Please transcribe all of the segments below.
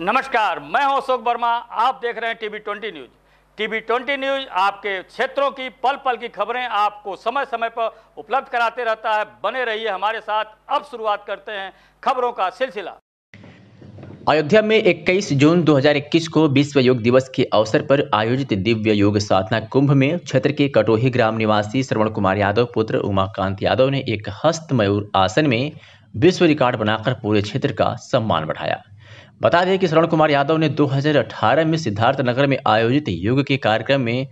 नमस्कार मैं हूं अशोक वर्मा आप देख रहे हैं TV twenty news TV twenty news आपके क्षेत्रों की पल पल की खबरें आपको समय समय पर उपलब्ध कराते रहता है बने रहिए हमारे साथ अब शुरुआत करते हैं खबरों का सिलसिला अयोध्या में 21 जून 2021 को विश्व योग दिवस के अवसर पर आयोजित दिव्य योग साधना कुंभ में क्षेत्र के कटोही ग्राम निवासी श्रवण कुमार यादव पुत्र उमाकांत यादव ने एक हस्त मयूर आसन में विश्व रिकॉर्ड बनाकर पूरे क्षेत्र का सम्मान बढ़ाया बता दें कि श्रवण कुमार यादव ने 2018 में सिद्धार्थ नगर में आयोजित योग के कार्यक्रम में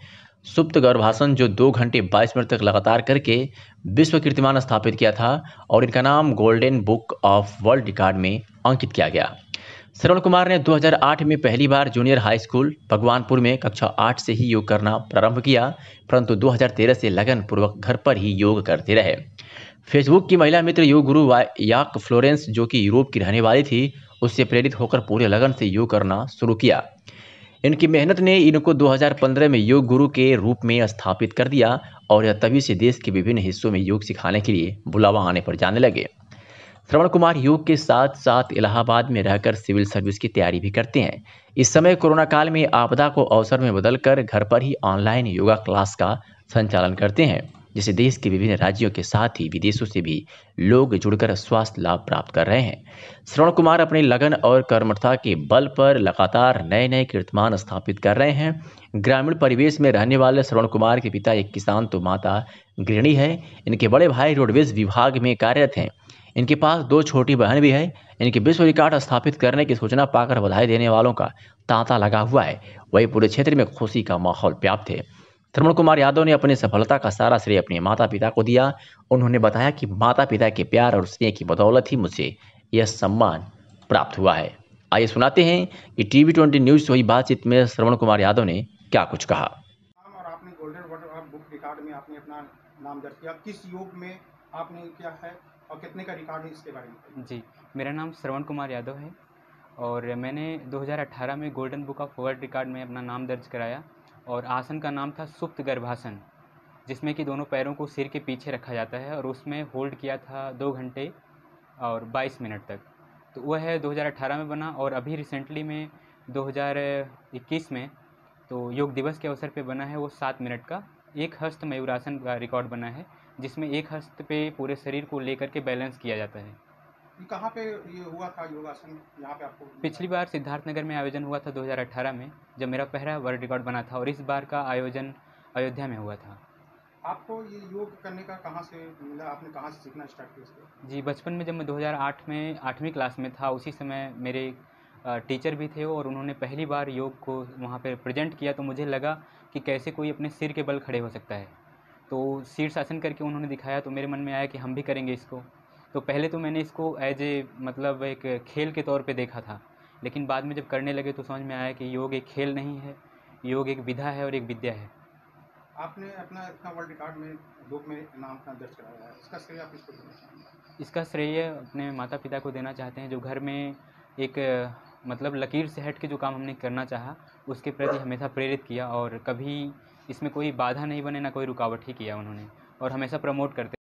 सुप्त गर्भासन जो दो घंटे बाईस मिनट तक लगातार करके विश्व कीर्तिमान स्थापित किया था और इनका नाम golden book of world record में अंकित किया गया श्रवण कुमार ने 2008 में पहली बार जूनियर हाई स्कूल भगवानपुर में कक्षा आठ से ही योग करना प्रारंभ किया परंतु 2013 से लगन पूर्वक घर पर ही योग करते रहे फेसबुक की महिला मित्र योग गुरु याक फ्लोरेंस जो कि यूरोप की रहने वाली थी उससे प्रेरित होकर पूरे लगन से योग करना शुरू किया इनकी मेहनत ने इनको 2015 में योग गुरु के रूप में स्थापित कर दिया और यह तभी से देश के विभिन्न हिस्सों में योग सिखाने के लिए बुलावा आने पर जाने लगे श्रवण कुमार योग के साथ साथ इलाहाबाद में रहकर सिविल सर्विस की तैयारी भी करते हैं इस समय कोरोना काल में आपदा को अवसर में बदलकर घर पर ही ऑनलाइन योगा क्लास का संचालन करते हैं जिसे देश के विभिन्न राज्यों के साथ ही विदेशों से भी लोग जुड़कर स्वास्थ्य लाभ प्राप्त कर रहे हैं श्रवण कुमार अपनी लगन और कर्मठता के बल पर लगातार नए नए कीर्तमान स्थापित कर रहे हैं ग्रामीण परिवेश में रहने वाले श्रवण कुमार के पिता एक किसान तो माता गृहिणी है इनके बड़े भाई रोडवेज विभाग में कार्यरत हैं इनके पास दो छोटी बहन भी है इनके विश्व रिकॉर्ड स्थापित करने की सूचना पाकर बधाई देने वालों का तांता लगा हुआ है वही पूरे क्षेत्र में खुशी का माहौल व्याप्त है श्रवण कुमार यादव ने अपनी सफलता का सारा श्रेय अपने माता पिता को दिया उन्होंने बताया कि माता पिता के प्यार और स्नेह की बदौलत ही मुझे यह सम्मान प्राप्त हुआ है आइए सुनाते हैं कि टीवी ट्वेंटी न्यूज से हुई बातचीत में श्रवण कुमार यादव ने क्या कुछ कहा और आपने गोल्डन बुक रिकॉर्ड में आपने अपना नाम दर्ज किया किस युग में आपने किया है और कितने का रिकॉर्ड है इसके बारे में जी मेरा नाम श्रवण कुमार यादव है और मैंने 2018 में golden book of world record में अपना नाम दर्ज कराया और आसन का नाम था सुप्त गर्भासन जिसमें कि दोनों पैरों को सिर के पीछे रखा जाता है और उसमें होल्ड किया था दो घंटे और 22 मिनट तक तो वह है 2018 में बना और अभी रिसेंटली में 2021 में तो योग दिवस के अवसर पे बना है वो सात मिनट का एक हस्त मयूरासन का रिकॉर्ड बना है जिसमें एक हस्त पे पूरे शरीर को लेकर के बैलेंस किया जाता है कहाँ पे ये हुआ था योगासन यहाँ पे आपको पिछली बार सिद्धार्थ नगर में आयोजन हुआ था 2018 में जब मेरा पहला वर्ल्ड रिकॉर्ड बना था और इस बार का आयोजन अयोध्या में हुआ था आपको ये योग करने का कहाँ से मिला आपने कहाँ से सीखना स्टार्ट किया जी बचपन में जब मैं 2008 में आठवीं क्लास में था उसी समय मेरे टीचर भी थे और उन्होंने पहली बार योग को वहाँ पर प्रेजेंट किया तो मुझे लगा कि कैसे कोई अपने सिर के बल खड़े हो सकता है तो शीर्षासन करके उन्होंने दिखाया तो मेरे मन में आया कि हम भी करेंगे इसको तो पहले तो मैंने इसको एज ए मतलब एक खेल के तौर पे देखा था लेकिन बाद में जब करने लगे तो समझ में आया कि योग एक खेल नहीं है योग एक विधा है और एक विद्या है आपने अपना इतना वर्ल्ड रिकॉर्ड में योग में नाम अपना दर्ज कराया है इसका श्रेय आप इसको देना इसका श्रेय अपने माता पिता को देना चाहते हैं जो घर में एक मतलब लकीर से हट के जो काम हमने करना चाहा उसके प्रति हमेशा प्रेरित किया और कभी इसमें कोई बाधा नहीं बने ना कोई रुकावट ही किया उन्होंने और हमेशा प्रमोट करते